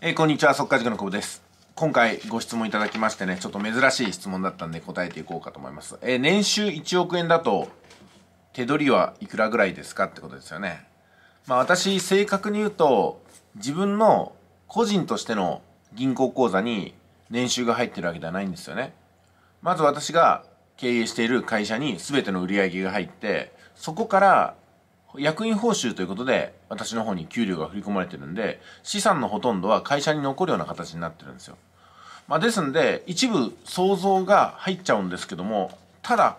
えー、こんにちは、速稼塾の久保です。今回ご質問いただきましてね、ちょっと珍しい質問だったんで答えていこうかと思います。えー、年収1億円だと手取りはいくらぐらいですかってことですよね。まあ私、正確に言うと、自分の個人としての銀行口座に年収が入ってるわけではないんですよね。まず私が経営している会社に全ての売り上げが入って、そこから役員報酬ということで、私の方に給料が振り込まれてるんで、資産のほとんどは会社に残るような形になってるんですよ。まあ、ですんで、一部想像が入っちゃうんですけども、ただ、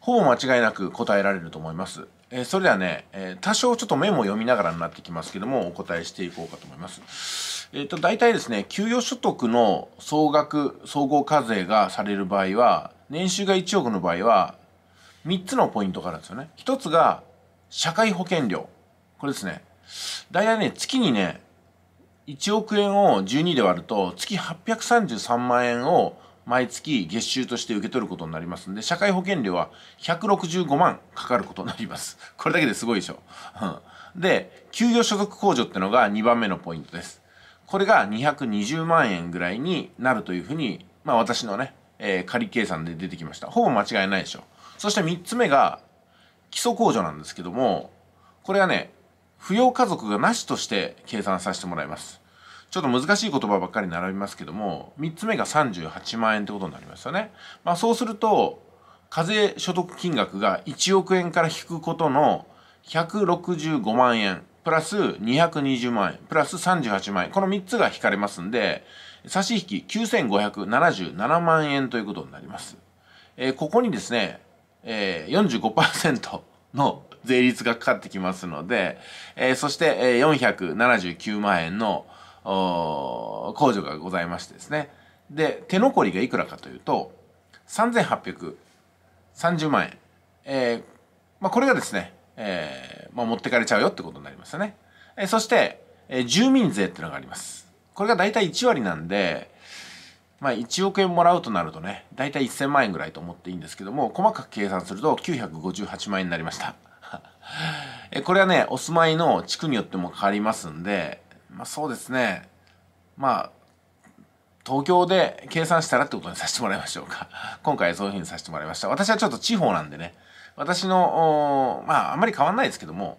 ほぼ間違いなく答えられると思います。えー、それではね、えー、多少ちょっとメモを読みながらになってきますけども、お答えしていこうかと思います。えっ、ー、と、大体ですね、給与所得の総額、総合課税がされる場合は、年収が1億の場合は、3つのポイントがあるんですよね。1つが、社会保険料。これですね。大体ね、月にね、1億円を12で割ると、月833万円を毎月月収として受け取ることになりますんで、社会保険料は165万かかることになります。これだけですごいでしょ。うん、で、給与所得控除ってのが2番目のポイントです。これが220万円ぐらいになるというふうに、まあ私のね、えー、仮計算で出てきました。ほぼ間違いないでしょ。そして3つ目が、基礎控除なんですけども、これはね、扶養家族がなしとして計算させてもらいます。ちょっと難しい言葉ばっかり並びますけども、3つ目が38万円ってことになりますよね。まあそうすると、課税所得金額が1億円から引くことの165万円、プラス220万円、プラス38万円、この3つが引かれますんで、差し引き9577万円ということになります。えー、ここにですね、えー、45%の税率がかかってきますので、えー、そして、えー、479万円の控除がございましてですね。で、手残りがいくらかというと、3830万円。えー、まあ、これがですね、えー、まあ、持ってかれちゃうよってことになりますよね。えー、そして、えー、住民税ってのがあります。これが大体1割なんで、まあ、1億円もらうとなるとね、だいたい1000万円ぐらいと思っていいんですけども、細かく計算すると958万円になりました。えこれはね、お住まいの地区によっても変わりますんで、まあそうですね、まあ、東京で計算したらってことにさせてもらいましょうか。今回そういうふうにさせてもらいました。私はちょっと地方なんでね、私の、まああんまり変わんないですけども、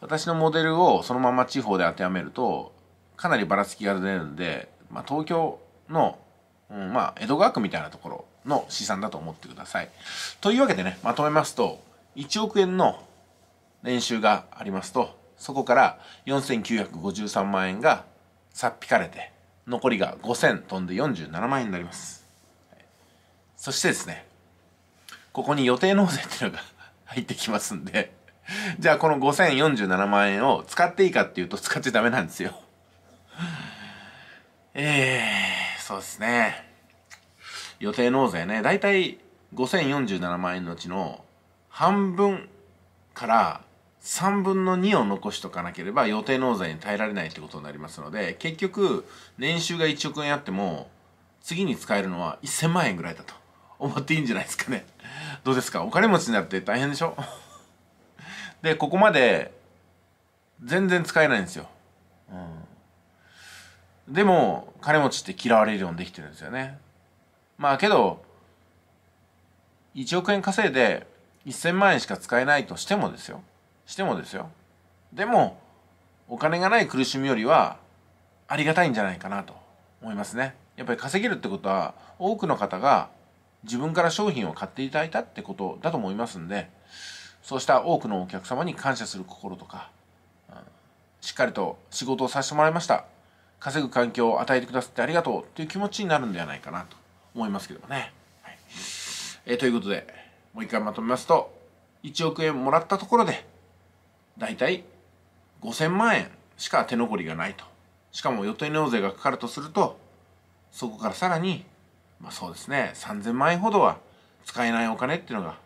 私のモデルをそのまま地方で当てはめると、かなりばらつきが出るんで、まあ東京のうん、まあ、江戸川区みたいなところの資産だと思ってください。というわけでね、まとめますと、1億円の年収がありますと、そこから4953万円がさっ引かれて、残りが5000飛んで47万円になります。そしてですね、ここに予定納税っていうのが 入ってきますんでじゃあこの5047万円を使っていいかっていうと使っちゃダメなんですよえーそうですね予定納税ね大体5047万円のうちの半分から3分の2を残しとかなければ予定納税に耐えられないってことになりますので結局年収が1億円あっても次に使えるのは1000万円ぐらいだと思っていいんじゃないですかねどうですかお金持ちになって大変でしょでここまで全然使えないんですよ、うんでも金持ちって嫌われるようにできてるんですよねまあけど1億円稼いで1000万円しか使えないとしてもですよしてもですよでもお金がない苦しみよりはありがたいんじゃないかなと思いますねやっぱり稼げるってことは多くの方が自分から商品を買っていただいたってことだと思いますんでそうした多くのお客様に感謝する心とか、しっかりと仕事をさせてもらいました稼ぐ環境を与えてくださってありがとうという気持ちになるんではないかなと思いますけどもね。はい、えー、ということで、もう一回まとめますと、1億円もらったところで、だいたい5000万円しか手残りがないと。しかも予定納税がかかるとすると、そこからさらに、まあそうですね、3000万円ほどは使えないお金っていうのが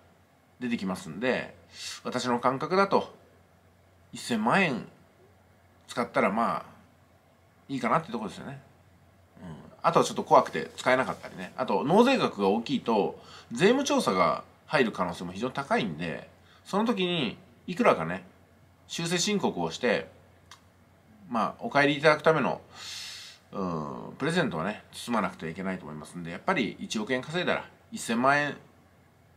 出てきますんで、私の感覚だと、1000万円使ったらまあいいかなってとこですよね。うん、あとはちょっと怖くて使えなかったりねあと納税額が大きいと税務調査が入る可能性も非常に高いんでその時にいくらかね修正申告をしてまあお帰りいただくためのうんプレゼントはね包まなくてはいけないと思いますんでやっぱり1億円稼いだら1000万円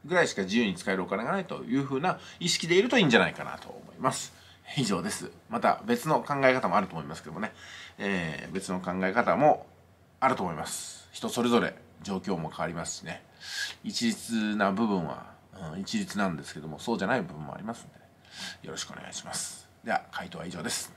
ぐらいしか自由に使えるお金がないというふうな意識でいるといいんじゃないかなと思います。以上です。また別の考え方もあると思いますけどもね、えー、別の考え方もあると思います。人それぞれ状況も変わりますしね、一律な部分は、うん、一律なんですけども、そうじゃない部分もありますんで、よろしくお願いします。では、回答は以上です。